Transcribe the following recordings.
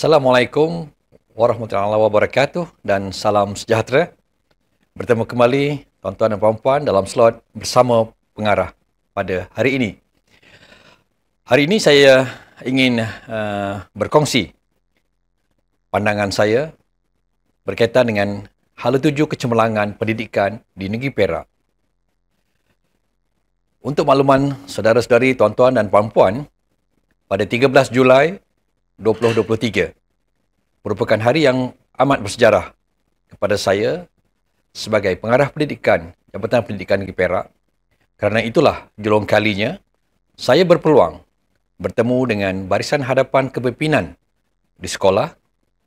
Assalamualaikum warahmatullahi wabarakatuh dan salam sejahtera. Bertemu kembali tuan-tuan dan puan-puan dalam slot bersama pengarah pada hari ini. Hari ini saya ingin uh, berkongsi pandangan saya berkaitan dengan hala tuju kecemerlangan pendidikan di negeri Perak. Untuk makluman saudara-saudari, tuan-tuan dan puan-puan, pada 13 Julai 2023 merupakan hari yang amat bersejarah kepada saya sebagai pengarah pendidikan Jabatan Pendidikan Negeri Perak kerana itulah julung kalinya saya berpeluang bertemu dengan barisan hadapan kepimpinan di sekolah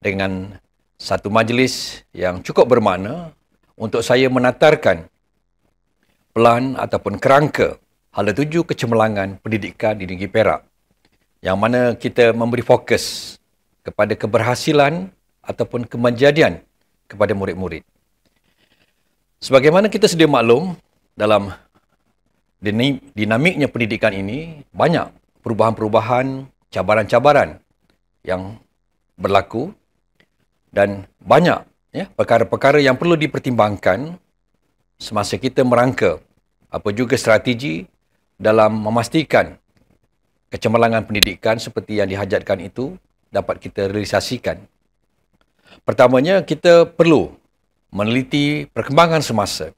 dengan satu majlis yang cukup bermakna untuk saya menatarkan pelan ataupun kerangka hala tuju kecemerlangan pendidikan di negeri Perak 2023 yang mana kita memberi fokus kepada keberhasilan ataupun kemanjadian kepada murid-murid. Sebagaimana kita sedia maklum dalam dinamiknya pendidikan ini, banyak perubahan-perubahan, cabaran-cabaran yang berlaku dan banyak ya, perkara-perkara yang perlu dipertimbangkan semasa kita merangka apa juga strategi dalam memastikan kecemerlangan pendidikan seperti yang dihajatkan itu dapat kita realisasikan. Pertamanya, kita perlu meneliti perkembangan semasa.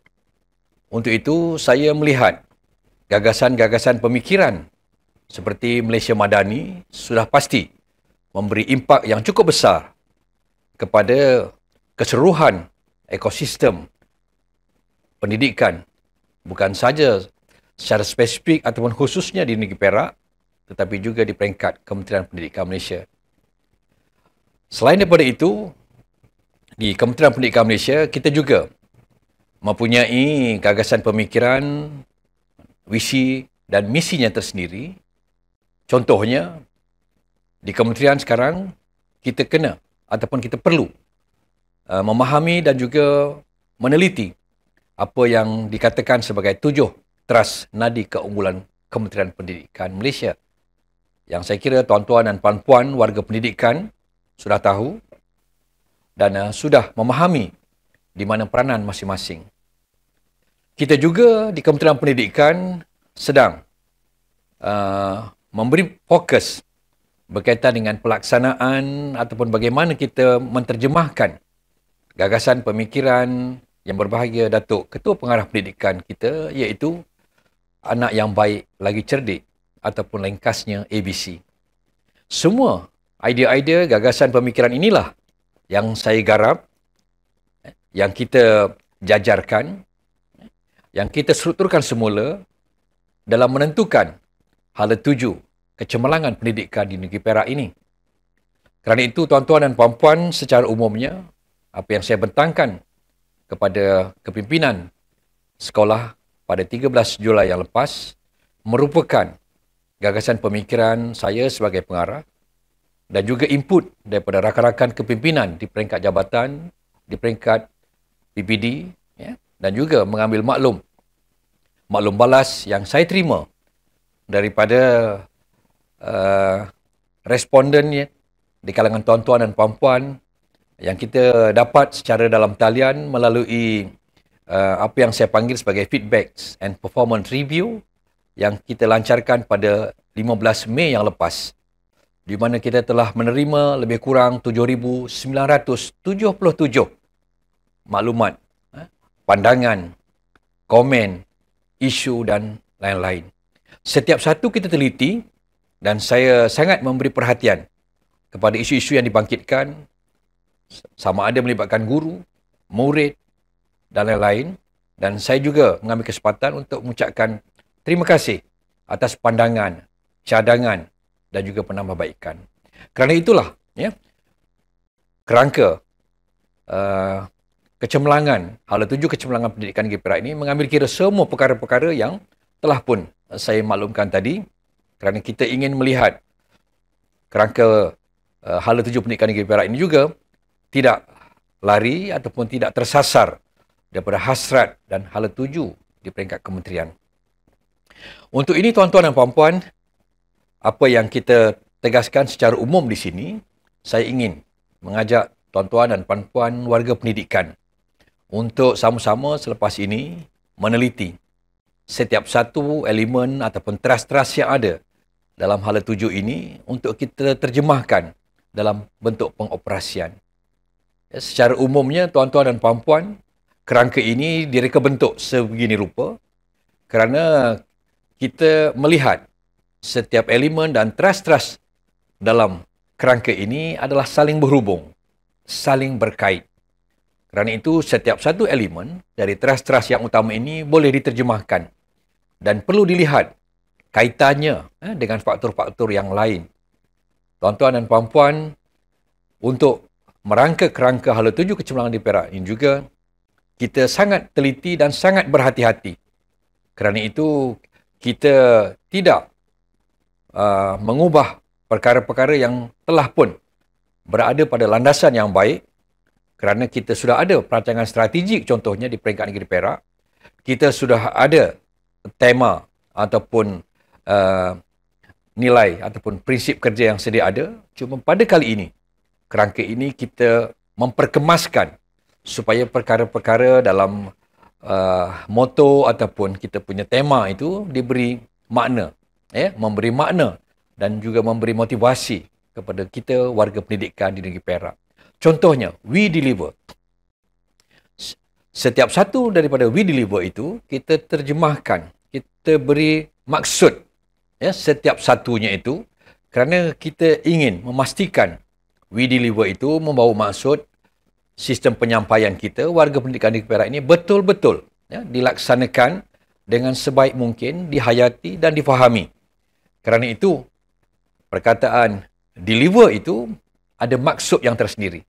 Untuk itu, saya melihat gagasan-gagasan pemikiran seperti Malaysia Madani sudah pasti memberi impak yang cukup besar kepada keseluruhan ekosistem pendidikan bukan saja secara spesifik ataupun khususnya di negeri Perak tetapi juga di peringkat Kementerian Pendidikan Malaysia. Selain daripada itu, di Kementerian Pendidikan Malaysia, kita juga mempunyai gagasan pemikiran, visi dan misinya tersendiri. Contohnya, di Kementerian sekarang, kita kena ataupun kita perlu uh, memahami dan juga meneliti apa yang dikatakan sebagai tujuh teras nadi keunggulan Kementerian Pendidikan Malaysia yang saya kira tuan-tuan dan puan-puan warga pendidikan sudah tahu dan uh, sudah memahami di mana peranan masing-masing. Kita juga di Kementerian Pendidikan sedang uh, memberi fokus berkaitan dengan pelaksanaan ataupun bagaimana kita menterjemahkan gagasan pemikiran yang berbahagia Datuk Ketua Pengarah Pendidikan kita iaitu anak yang baik lagi cerdik ataupun lain khasnya ABC. Semua idea-idea, gagasan pemikiran inilah yang saya garap, eh, yang kita jajarkan, eh, yang kita strukturkan semula dalam menentukan hala tuju kecemerlangan pendidikan di negeri Perak ini. Kerana itu, tuan-tuan dan puan-puan secara umumnya, apa yang saya bentangkan kepada kepimpinan sekolah pada 13 Julai yang lepas merupakan gagasan pemikiran saya sebagai pengarah dan juga input daripada rakan-rakan kepimpinan di peringkat jabatan, di peringkat PPD ya, dan juga mengambil maklum maklum balas yang saya terima daripada uh, responden ya, di kalangan tuan-tuan dan puan-puan yang kita dapat secara dalam talian melalui uh, apa yang saya panggil sebagai feedbacks and performance review yang kita lancarkan pada 15 Mei yang lepas di mana kita telah menerima lebih kurang 7,977 maklumat, ha, pandangan, komen, isu dan lain-lain. Setiap satu kita teliti dan saya sangat memberi perhatian kepada isu-isu yang dibangkitkan sama ada melibatkan guru, murid dan lain-lain dan saya juga mengambil kesempatan untuk mengucapkan Terima kasih atas pandangan, cadangan dan juga penambahbaikan. Kerana itulah ya, kerangka uh, kecemerlangan, hal tujuh kecemerlangan pendidikan GPRA ini mengambil kira semua perkara-perkara yang telah pun saya maklumkan tadi kerana kita ingin melihat kerangka uh, eh, hala tujuh pendidikan negeri Perak ini juga tidak lari ataupun tidak tersasar daripada hasrat dan hala tujuh di peringkat kementerian. Untuk ini tuan-tuan dan puan-puan, apa yang kita tegaskan secara umum di sini, saya ingin mengajak tuan-tuan dan puan-puan warga pendidikan untuk sama-sama selepas ini meneliti setiap satu elemen ataupun teras-teras yang ada dalam hal tuju ini untuk kita terjemahkan dalam bentuk pengoperasian. Ya, secara umumnya, tuan-tuan dan puan-puan, kerangka ini direka bentuk sebegini rupa kerana kita melihat setiap elemen dan trust-trust dalam kerangka ini adalah saling berhubung, saling berkait. Kerana itu, setiap satu elemen dari trust-trust yang utama ini boleh diterjemahkan dan perlu dilihat kaitannya eh, dengan faktor-faktor yang lain. Tuan-tuan dan puan-puan, untuk merangka kerangka Hala Tujuh Kecemerlangan di Perak ini juga, kita sangat teliti dan sangat berhati-hati. Kerana itu, kita tidak uh, mengubah perkara-perkara yang telah pun berada pada landasan yang baik kerana kita sudah ada perancangan strategik contohnya di peringkat negeri Perak kita sudah ada tema ataupun uh, nilai ataupun prinsip kerja yang sedia ada cuma pada kali ini kerangka ini kita memperkemaskan supaya perkara-perkara dalam uh, moto ataupun kita punya tema itu diberi makna ya yeah? memberi makna dan juga memberi motivasi kepada kita warga pendidikan di negeri Perak contohnya we deliver setiap satu daripada we deliver itu kita terjemahkan kita beri maksud ya yeah? setiap satunya itu kerana kita ingin memastikan we deliver itu membawa maksud sistem penyampaian kita warga pendidikan di Perak ini betul-betul ya, dilaksanakan dengan sebaik mungkin dihayati dan difahami. Kerana itu perkataan deliver itu ada maksud yang tersendiri.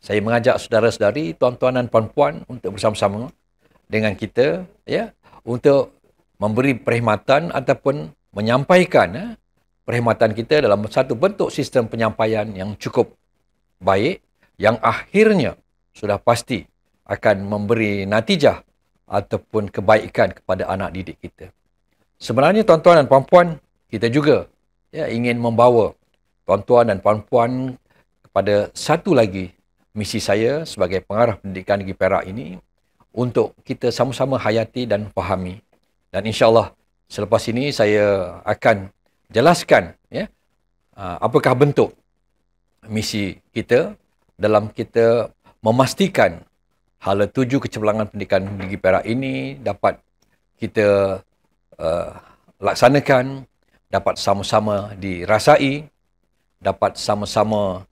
Saya mengajak saudara-saudari, tuan-tuan dan puan-puan untuk bersama-sama dengan kita ya untuk memberi perkhidmatan ataupun menyampaikan ya, perkhidmatan kita dalam satu bentuk sistem penyampaian yang cukup baik yang akhirnya sudah pasti akan memberi natijah ataupun kebaikan kepada anak didik kita. Sebenarnya tuan-tuan dan puan-puan, kita juga ya, ingin membawa tuan-tuan dan puan-puan kepada satu lagi misi saya sebagai pengarah pendidikan di Perak ini untuk kita sama-sama hayati dan fahami. Dan insyaAllah selepas ini saya akan jelaskan ya, uh, apakah bentuk misi kita dalam kita memastikan hala tuju kecemerlangan pendidikan negeri Perak ini dapat kita uh, laksanakan, dapat sama-sama dirasai, dapat sama-sama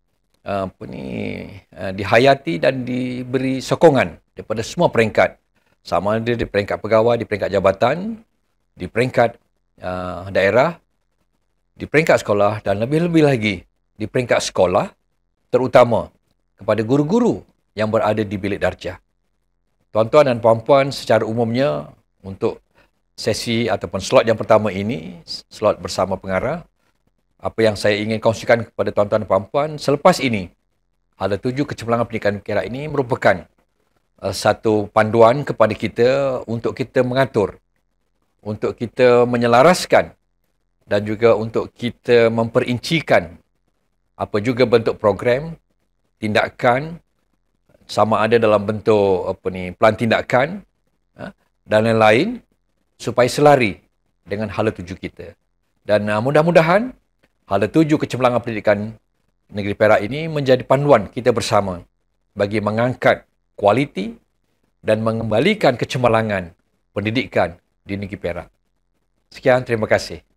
uh, apa ni uh, dihayati dan diberi sokongan daripada semua peringkat sama ada di peringkat pegawai di peringkat jabatan di peringkat uh, daerah di peringkat sekolah dan lebih-lebih lagi di peringkat sekolah terutama kepada guru-guru yang berada di bilik darjah. Tuan-tuan dan puan-puan, secara umumnya untuk sesi ataupun slot yang pertama ini, slot bersama pengarah, apa yang saya ingin kongsikan kepada tuan-tuan dan puan-puan, selepas ini, hal tuju kecemerlangan pendidikan kira ini merupakan uh, satu panduan kepada kita untuk kita mengatur, untuk kita menyelaraskan dan juga untuk kita memperincikan apa juga bentuk program, tindakan, sama ada dalam bentuk apa ni pelan tindakan ha, dan lain-lain supaya selari dengan hala tuju kita. Dan ha, mudah-mudahan hala tuju kecemerlangan pendidikan negeri Perak ini menjadi panduan kita bersama bagi mengangkat kualiti dan mengembalikan kecemerlangan pendidikan di negeri Perak. Sekian, terima kasih.